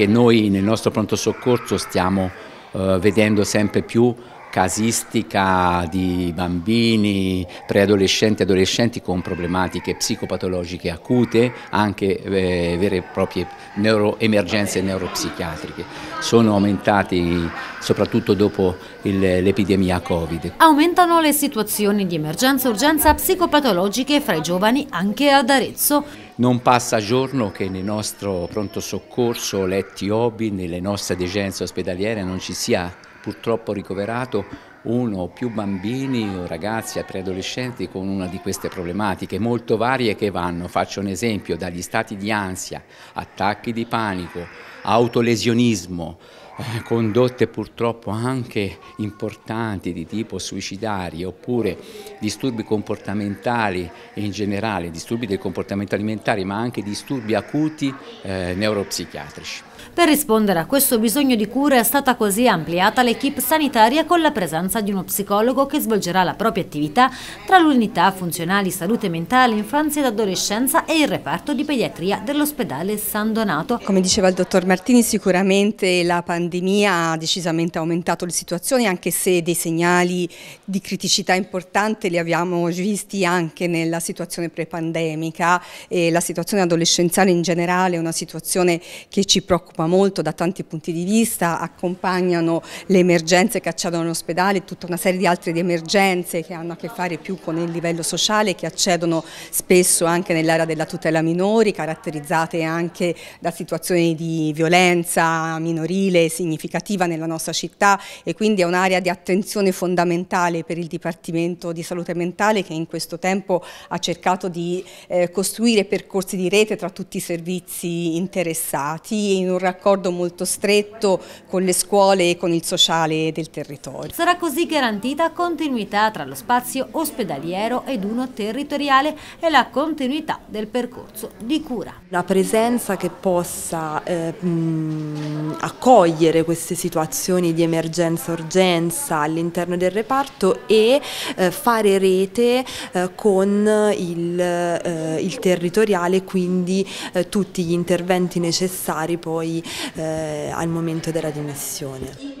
che noi nel nostro pronto soccorso stiamo eh, vedendo sempre più casistica di bambini, preadolescenti e adolescenti con problematiche psicopatologiche acute, anche eh, vere e proprie neuro emergenze neuropsichiatriche. Sono aumentati soprattutto dopo l'epidemia Covid. Aumentano le situazioni di emergenza-urgenza e psicopatologiche fra i giovani anche ad Arezzo. Non passa giorno che nel nostro pronto soccorso, letti OBI, nelle nostre degenze ospedaliere non ci sia purtroppo ricoverato uno o più bambini o ragazzi a preadolescenti con una di queste problematiche molto varie che vanno, faccio un esempio, dagli stati di ansia, attacchi di panico, autolesionismo, eh, condotte purtroppo anche importanti di tipo suicidario oppure disturbi comportamentali in generale, disturbi del comportamento alimentare ma anche disturbi acuti eh, neuropsichiatrici. Per rispondere a questo bisogno di cura è stata così ampliata l'equipe sanitaria con la presenza di uno psicologo che svolgerà la propria attività tra l'unità funzionali salute mentale, infanzia ed adolescenza e il reparto di pediatria dell'ospedale San Donato. Come diceva il dottor Martini sicuramente la pandemia ha decisamente aumentato le situazioni anche se dei segnali di criticità importante li abbiamo visti anche nella situazione pre-pandemica e la situazione adolescenziale in generale è una situazione che ci preoccupa molto da tanti punti di vista, accompagnano le emergenze che accedono all'ospedale e tutta una serie di altre emergenze che hanno a che fare più con il livello sociale che accedono spesso anche nell'area della tutela minori caratterizzate anche da situazioni di violenza violenza minorile significativa nella nostra città e quindi è un'area di attenzione fondamentale per il Dipartimento di Salute Mentale che in questo tempo ha cercato di eh, costruire percorsi di rete tra tutti i servizi interessati in un raccordo molto stretto con le scuole e con il sociale del territorio. Sarà così garantita continuità tra lo spazio ospedaliero ed uno territoriale e la continuità del percorso di cura. La presenza che possa eh, mh, mm, accogliere queste situazioni di emergenza-urgenza all'interno del reparto e eh, fare rete eh, con il, eh, il, territoriale, quindi eh, tutti gli interventi necessari poi eh, al momento della dimissione.